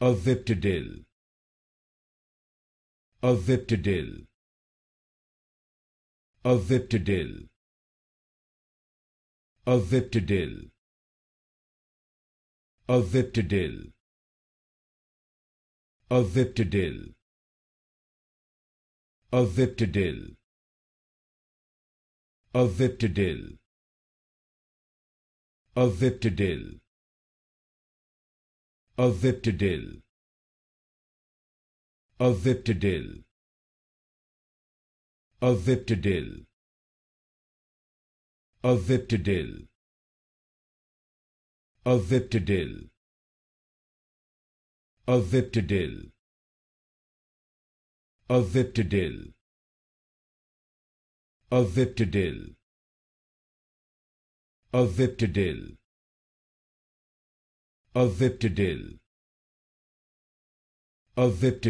A Viptidil. A Viptidil. A Viptidil. A Viptidil. A Viptidil. A Viptidil. A Viptidil. A Viptidil. A Viptidil. A Viptidil. A Viptidil. A Viptidil. A Viptidil. A Viptidil. A Viptidil. A Viptidil. A Viptidil. A Viptidil. A whipped A whipped